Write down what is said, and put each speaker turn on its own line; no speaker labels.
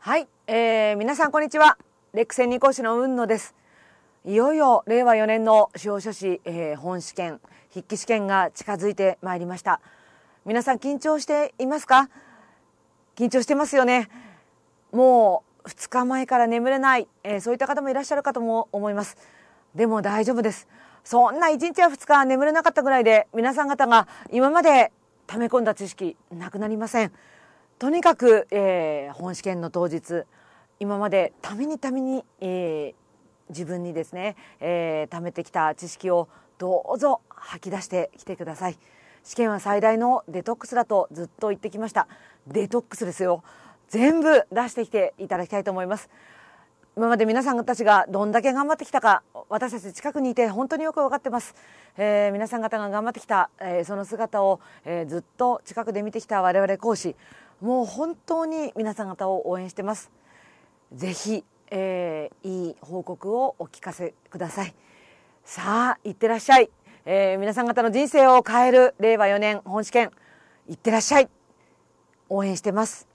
はい、えー、皆さんこんにちは。レック専任講師の雲野です。いよいよ令和4年の司法書士、えー、本試験、筆記試験が近づいてまいりました。皆さん緊張していますか緊張してますよね。もう2日前から眠れない、えー、そういった方もいらっしゃるかとも思います。でも大丈夫です。そんな1日や2日眠れなかったぐらいで皆さん方が今まで溜め込んだ知識なくなりません。とにかく、えー、本試験の当日今までためにために、えー、自分にですね、えー、貯めてきた知識をどうぞ吐き出してきてください試験は最大のデトックスだとずっと言ってきましたデトックスですよ全部出してきていただきたいと思います今まで皆さんたちがどんだけ頑張ってきたか私たち近くにいて本当によく分かってます、えー、皆さん方が頑張ってきた、えー、その姿を、えー、ずっと近くで見てきた我々講師もう本当に皆さん方を応援してます。ぜひ、えー、いい報告をお聞かせください。さあ、いってらっしゃい。えー、皆さん方の人生を変える令和4年本試験、いってらっしゃい。応援してます。